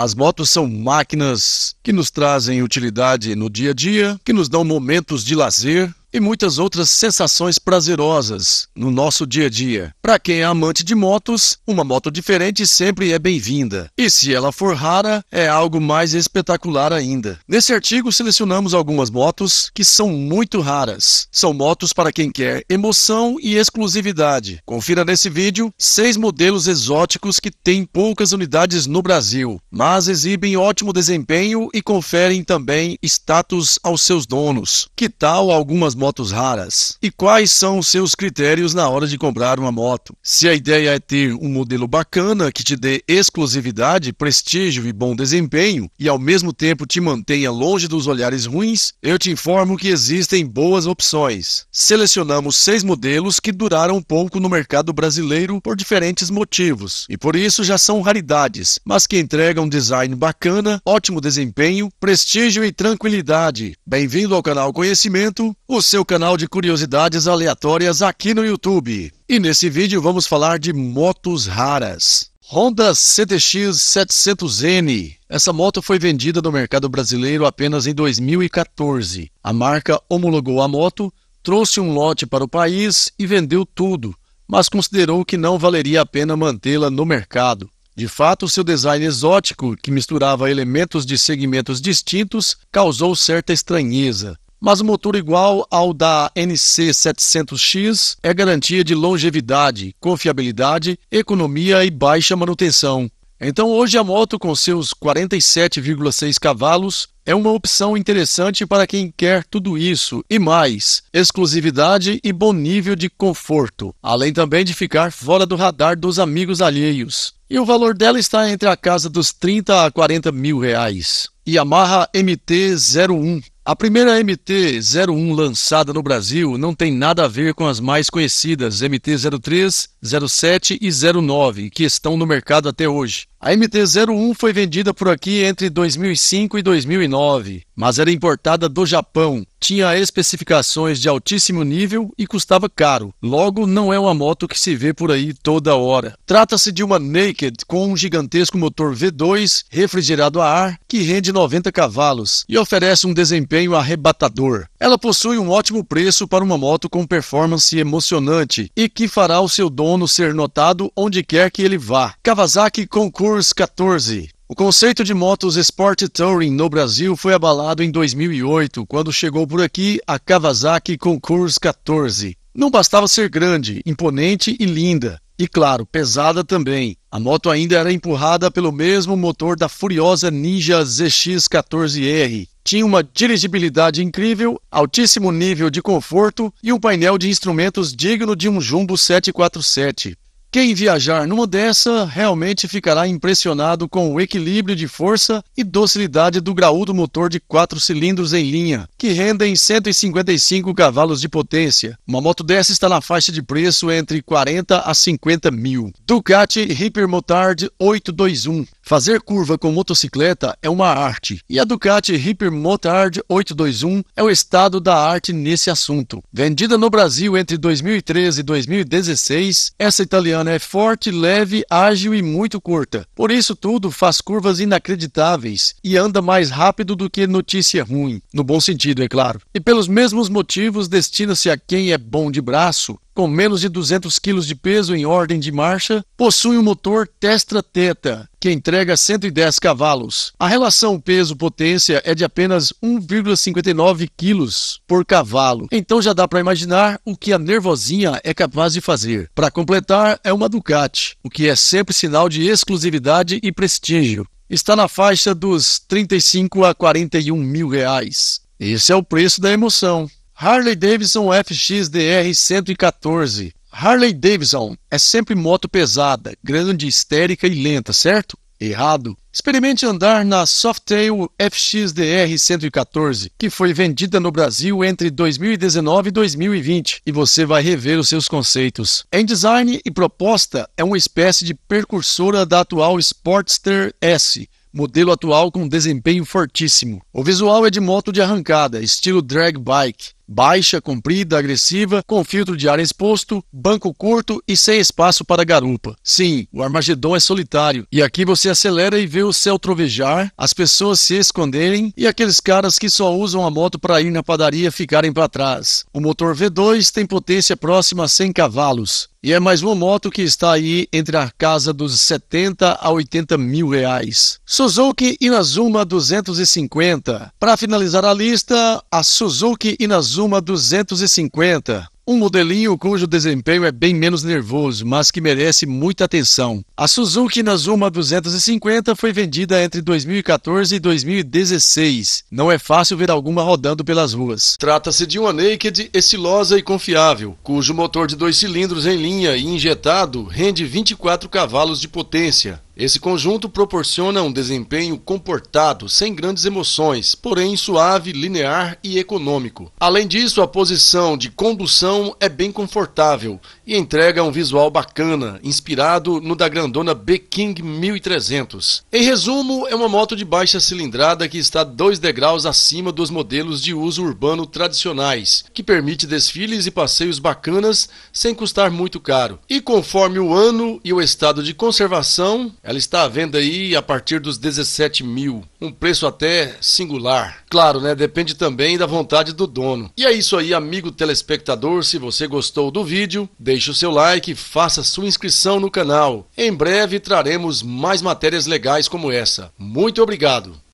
As motos são máquinas que nos trazem utilidade no dia a dia, que nos dão momentos de lazer, e muitas outras sensações prazerosas no nosso dia a dia. Para quem é amante de motos, uma moto diferente sempre é bem-vinda. E se ela for rara, é algo mais espetacular ainda. Nesse artigo selecionamos algumas motos que são muito raras. São motos para quem quer emoção e exclusividade. Confira nesse vídeo seis modelos exóticos que têm poucas unidades no Brasil, mas exibem ótimo desempenho e conferem também status aos seus donos. Que tal algumas motos raras? E quais são os seus critérios na hora de comprar uma moto? Se a ideia é ter um modelo bacana que te dê exclusividade, prestígio e bom desempenho, e ao mesmo tempo te mantenha longe dos olhares ruins, eu te informo que existem boas opções. Selecionamos seis modelos que duraram pouco no mercado brasileiro por diferentes motivos, e por isso já são raridades, mas que entregam um design bacana, ótimo desempenho, prestígio e tranquilidade. Bem-vindo ao canal Conhecimento, o seu canal de curiosidades aleatórias aqui no YouTube. E nesse vídeo vamos falar de motos raras. Honda CTX 700N. Essa moto foi vendida no mercado brasileiro apenas em 2014. A marca homologou a moto, trouxe um lote para o país e vendeu tudo, mas considerou que não valeria a pena mantê-la no mercado. De fato, seu design exótico, que misturava elementos de segmentos distintos, causou certa estranheza mas o motor igual ao da NC700X é garantia de longevidade, confiabilidade, economia e baixa manutenção. Então hoje a moto com seus 47,6 cavalos é uma opção interessante para quem quer tudo isso e mais, exclusividade e bom nível de conforto, além também de ficar fora do radar dos amigos alheios. E o valor dela está entre a casa dos 30 a 40 mil reais. Yamaha MT-01 a primeira MT-01 lançada no Brasil não tem nada a ver com as mais conhecidas MT-03, 07 e 09 que estão no mercado até hoje. A MT-01 foi vendida por aqui entre 2005 e 2009, mas era importada do Japão, tinha especificações de altíssimo nível e custava caro. Logo, não é uma moto que se vê por aí toda hora. Trata-se de uma Naked com um gigantesco motor V2 refrigerado a ar que rende 90 cavalos e oferece um desempenho arrebatador. Ela possui um ótimo preço para uma moto com performance emocionante e que fará o seu dono ser notado onde quer que ele vá. Kawasaki conclui Tours 14. O conceito de motos Sport Touring no Brasil foi abalado em 2008, quando chegou por aqui a Kawasaki Concourse 14. Não bastava ser grande, imponente e linda, e claro, pesada também. A moto ainda era empurrada pelo mesmo motor da furiosa Ninja ZX-14R. Tinha uma dirigibilidade incrível, altíssimo nível de conforto e um painel de instrumentos digno de um Jumbo 747. Quem viajar numa dessa realmente ficará impressionado com o equilíbrio de força e docilidade do graúdo motor de quatro cilindros em linha, que rendem 155 cavalos de potência. Uma moto dessa está na faixa de preço entre 40 a 50 mil. Ducati Hypermotard 821 Fazer curva com motocicleta é uma arte e a Ducati Hipper Motard 821 é o estado da arte nesse assunto. Vendida no Brasil entre 2013 e 2016, essa italiana é forte, leve, ágil e muito curta. Por isso tudo faz curvas inacreditáveis e anda mais rápido do que notícia ruim, no bom sentido, é claro. E pelos mesmos motivos destina-se a quem é bom de braço com menos de 200 kg de peso em ordem de marcha, possui um motor Testra Teta, que entrega 110 cavalos. A relação peso-potência é de apenas 1,59 kg por cavalo. Então já dá para imaginar o que a nervosinha é capaz de fazer. Para completar, é uma Ducati, o que é sempre sinal de exclusividade e prestígio. Está na faixa dos 35 a 41 mil reais. Esse é o preço da emoção. Harley Davidson FXDR 114. Harley Davidson é sempre moto pesada, grande, histérica e lenta, certo? Errado. Experimente andar na Softail FXDR 114, que foi vendida no Brasil entre 2019 e 2020, e você vai rever os seus conceitos. Em design e proposta, é uma espécie de precursora da atual Sportster S, modelo atual com desempenho fortíssimo. O visual é de moto de arrancada, estilo drag bike, baixa, comprida, agressiva, com filtro de ar exposto, banco curto e sem espaço para garupa. Sim, o Armagedon é solitário e aqui você acelera e vê o céu trovejar, as pessoas se esconderem e aqueles caras que só usam a moto para ir na padaria ficarem para trás. O motor V2 tem potência próxima a 100 cavalos. E é mais uma moto que está aí entre a casa dos 70 a 80 mil reais. Suzuki Inazuma 250. Para finalizar a lista, a Suzuki Inazuma 250. Um modelinho cujo desempenho é bem menos nervoso, mas que merece muita atenção. A Suzuki Nazuma 250 foi vendida entre 2014 e 2016. Não é fácil ver alguma rodando pelas ruas. Trata-se de uma Naked estilosa e confiável, cujo motor de dois cilindros em linha e injetado rende 24 cavalos de potência. Esse conjunto proporciona um desempenho comportado, sem grandes emoções, porém suave, linear e econômico. Além disso, a posição de condução é bem confortável e entrega um visual bacana, inspirado no da grandona B-King 1300. Em resumo, é uma moto de baixa cilindrada que está dois degraus acima dos modelos de uso urbano tradicionais, que permite desfiles e passeios bacanas sem custar muito caro. E conforme o ano e o estado de conservação, ela está à venda aí a partir dos 17 mil. Um preço até singular. Claro, né? Depende também da vontade do dono. E é isso aí, amigo telespectador. Se você gostou do vídeo, deixe o seu like e faça sua inscrição no canal. Em breve traremos mais matérias legais como essa. Muito obrigado!